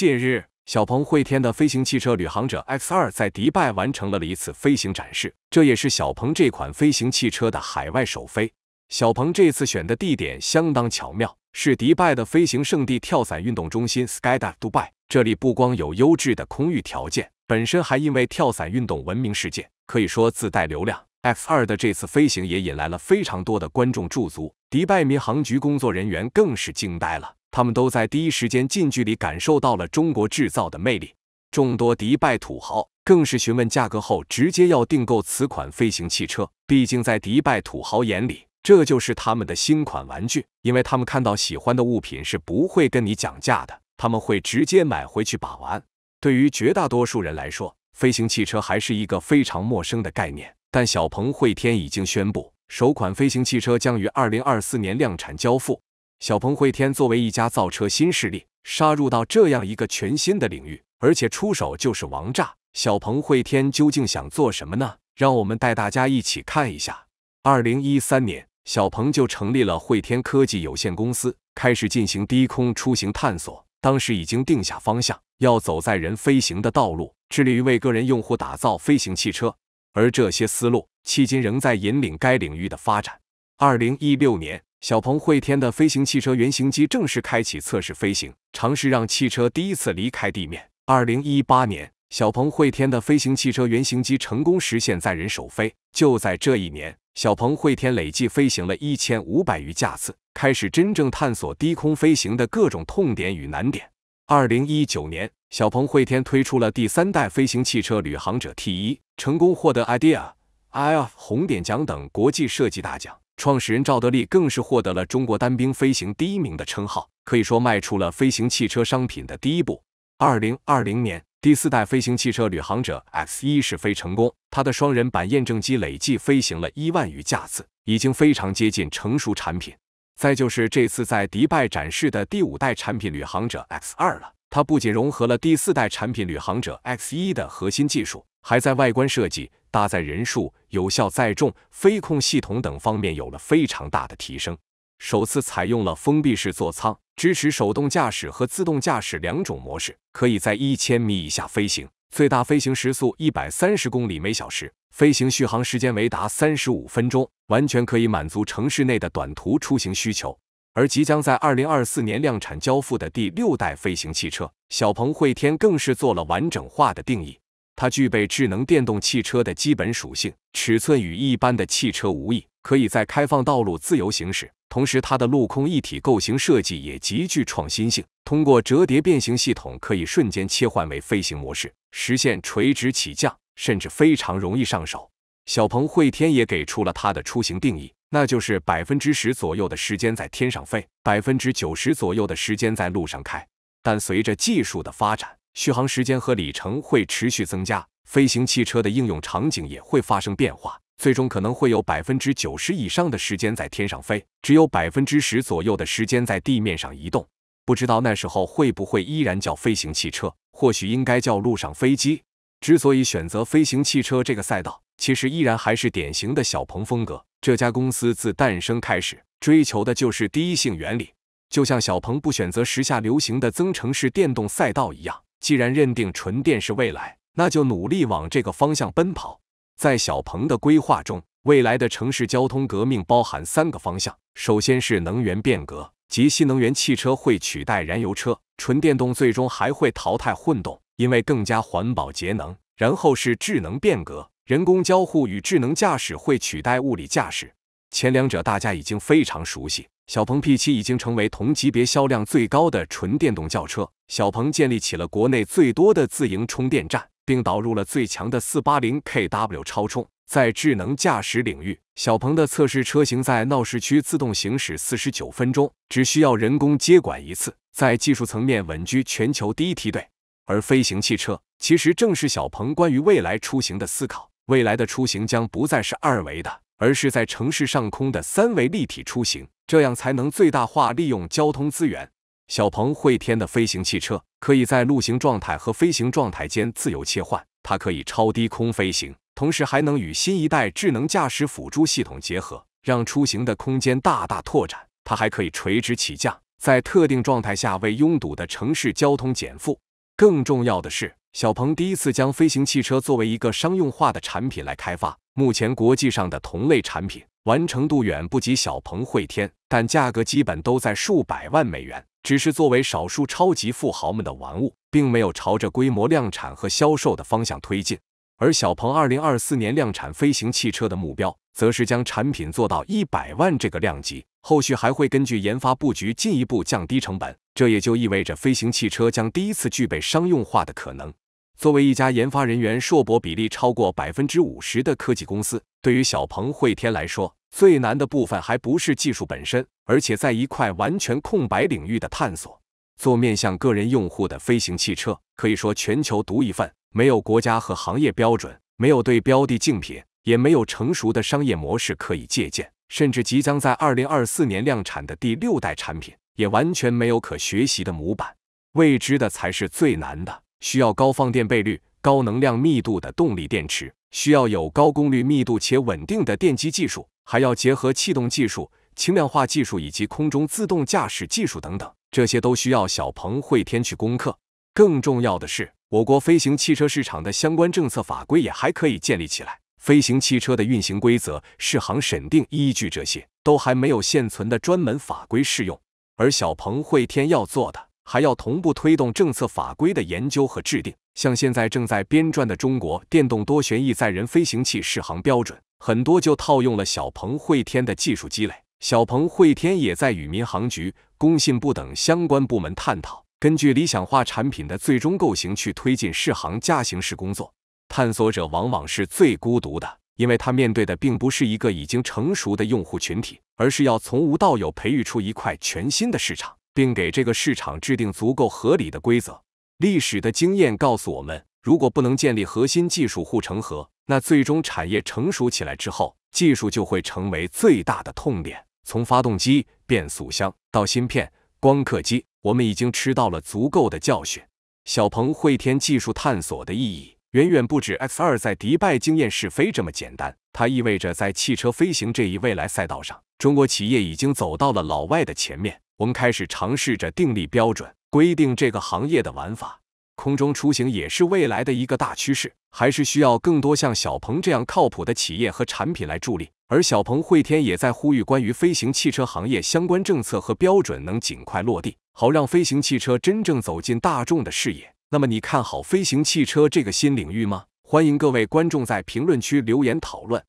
近日，小鹏汇天的飞行汽车“旅行者 X2” 在迪拜完成了一次飞行展示，这也是小鹏这款飞行汽车的海外首飞。小鹏这次选的地点相当巧妙，是迪拜的飞行圣地跳伞运动中心 Skydive Dubai。这里不光有优质的空域条件，本身还因为跳伞运动闻名世界，可以说自带流量。X2 的这次飞行也引来了非常多的观众驻足，迪拜民航局工作人员更是惊呆了。他们都在第一时间近距离感受到了中国制造的魅力。众多迪拜土豪更是询问价格后，直接要订购此款飞行汽车。毕竟在迪拜土豪眼里，这就是他们的新款玩具。因为他们看到喜欢的物品是不会跟你讲价的，他们会直接买回去把玩。对于绝大多数人来说，飞行汽车还是一个非常陌生的概念。但小鹏汇天已经宣布，首款飞行汽车将于二零二四年量产交付。小鹏汇天作为一家造车新势力，杀入到这样一个全新的领域，而且出手就是王炸。小鹏汇天究竟想做什么呢？让我们带大家一起看一下。二零一三年，小鹏就成立了汇天科技有限公司，开始进行低空出行探索。当时已经定下方向，要走在人飞行的道路，致力于为个人用户打造飞行汽车。而这些思路，迄今仍在引领该领域的发展。二零一六年。小鹏汇天的飞行汽车原型机正式开启测试飞行，尝试让汽车第一次离开地面。二零一八年，小鹏汇天的飞行汽车原型机成功实现载人首飞。就在这一年，小鹏汇天累计飞行了一千五百余架次，开始真正探索低空飞行的各种痛点与难点。二零一九年，小鹏汇天推出了第三代飞行汽车“旅行者 T 一”，成功获得 Idea、iF 红点奖等国际设计大奖。创始人赵德利更是获得了中国单兵飞行第一名的称号，可以说迈出了飞行汽车商品的第一步。二零二零年，第四代飞行汽车“旅行者 X 一”试飞成功，它的双人版验证机累计飞行了一万余架次，已经非常接近成熟产品。再就是这次在迪拜展示的第五代产品“旅行者 X 二”了，它不仅融合了第四代产品“旅行者 X 一”的核心技术，还在外观设计、搭载人数。有效载重、飞控系统等方面有了非常大的提升，首次采用了封闭式座舱，支持手动驾驶和自动驾驶两种模式，可以在一千米以下飞行，最大飞行时速一百三十公里每小时，飞行续航时间为达三十五分钟，完全可以满足城市内的短途出行需求。而即将在二零二四年量产交付的第六代飞行汽车小鹏汇天更是做了完整化的定义。它具备智能电动汽车的基本属性，尺寸与一般的汽车无异，可以在开放道路自由行驶。同时，它的陆空一体构型设计也极具创新性，通过折叠变形系统可以瞬间切换为飞行模式，实现垂直起降，甚至非常容易上手。小鹏汇天也给出了它的出行定义，那就是百分之十左右的时间在天上飞，百分之九十左右的时间在路上开。但随着技术的发展，续航时间和里程会持续增加，飞行汽车的应用场景也会发生变化，最终可能会有百分之九十以上的时间在天上飞，只有百分之十左右的时间在地面上移动。不知道那时候会不会依然叫飞行汽车，或许应该叫陆上飞机。之所以选择飞行汽车这个赛道，其实依然还是典型的小鹏风格。这家公司自诞生开始追求的就是第一性原理，就像小鹏不选择时下流行的增程式电动赛道一样。既然认定纯电是未来，那就努力往这个方向奔跑。在小鹏的规划中，未来的城市交通革命包含三个方向：首先是能源变革，即新能源汽车会取代燃油车，纯电动最终还会淘汰混动，因为更加环保节能；然后是智能变革，人工交互与智能驾驶会取代物理驾驶。前两者大家已经非常熟悉。小鹏 P7 已经成为同级别销量最高的纯电动轿车。小鹏建立起了国内最多的自营充电站，并导入了最强的四八零 kW 超充。在智能驾驶领域，小鹏的测试车型在闹市区自动行驶四十九分钟，只需要人工接管一次。在技术层面，稳居全球第一梯队。而飞行汽车，其实正是小鹏关于未来出行的思考。未来的出行将不再是二维的。而是在城市上空的三维立体出行，这样才能最大化利用交通资源。小鹏汇天的飞行汽车可以在陆行状态和飞行状态间自由切换，它可以超低空飞行，同时还能与新一代智能驾驶辅助系统结合，让出行的空间大大拓展。它还可以垂直起降，在特定状态下为拥堵的城市交通减负。更重要的是，小鹏第一次将飞行汽车作为一个商用化的产品来开发。目前国际上的同类产品完成度远不及小鹏汇天，但价格基本都在数百万美元，只是作为少数超级富豪们的玩物，并没有朝着规模量产和销售的方向推进。而小鹏2024年量产飞行汽车的目标，则是将产品做到一百万这个量级，后续还会根据研发布局进一步降低成本。这也就意味着飞行汽车将第一次具备商用化的可能。作为一家研发人员硕博比例超过百分之五十的科技公司，对于小鹏汇天来说，最难的部分还不是技术本身，而且在一块完全空白领域的探索，做面向个人用户的飞行汽车，可以说全球独一份。没有国家和行业标准，没有对标的竞品，也没有成熟的商业模式可以借鉴，甚至即将在二零二四年量产的第六代产品，也完全没有可学习的模板。未知的才是最难的。需要高放电倍率、高能量密度的动力电池，需要有高功率密度且稳定的电机技术，还要结合气动技术、轻量化技术以及空中自动驾驶技术等等，这些都需要小鹏汇天去攻克。更重要的是，我国飞行汽车市场的相关政策法规也还可以建立起来，飞行汽车的运行规则、试航审定依据这些都还没有现存的专门法规适用，而小鹏汇天要做的。还要同步推动政策法规的研究和制定，像现在正在编撰的《中国电动多旋翼载人飞行器试航标准》，很多就套用了小鹏汇天的技术积累。小鹏汇天也在与民航局、工信部等相关部门探讨，根据理想化产品的最终构型去推进试航、加行式工作。探索者往往是最孤独的，因为他面对的并不是一个已经成熟的用户群体，而是要从无到有培育出一块全新的市场。并给这个市场制定足够合理的规则。历史的经验告诉我们，如果不能建立核心技术护城河，那最终产业成熟起来之后，技术就会成为最大的痛点。从发动机、变速箱到芯片、光刻机，我们已经吃到了足够的教训。小鹏汇天技术探索的意义，远远不止 X 二在迪拜经验试飞这么简单，它意味着在汽车飞行这一未来赛道上，中国企业已经走到了老外的前面。我们开始尝试着定立标准，规定这个行业的玩法。空中出行也是未来的一个大趋势，还是需要更多像小鹏这样靠谱的企业和产品来助力。而小鹏汇天也在呼吁，关于飞行汽车行业相关政策和标准能尽快落地，好让飞行汽车真正走进大众的视野。那么，你看好飞行汽车这个新领域吗？欢迎各位观众在评论区留言讨论。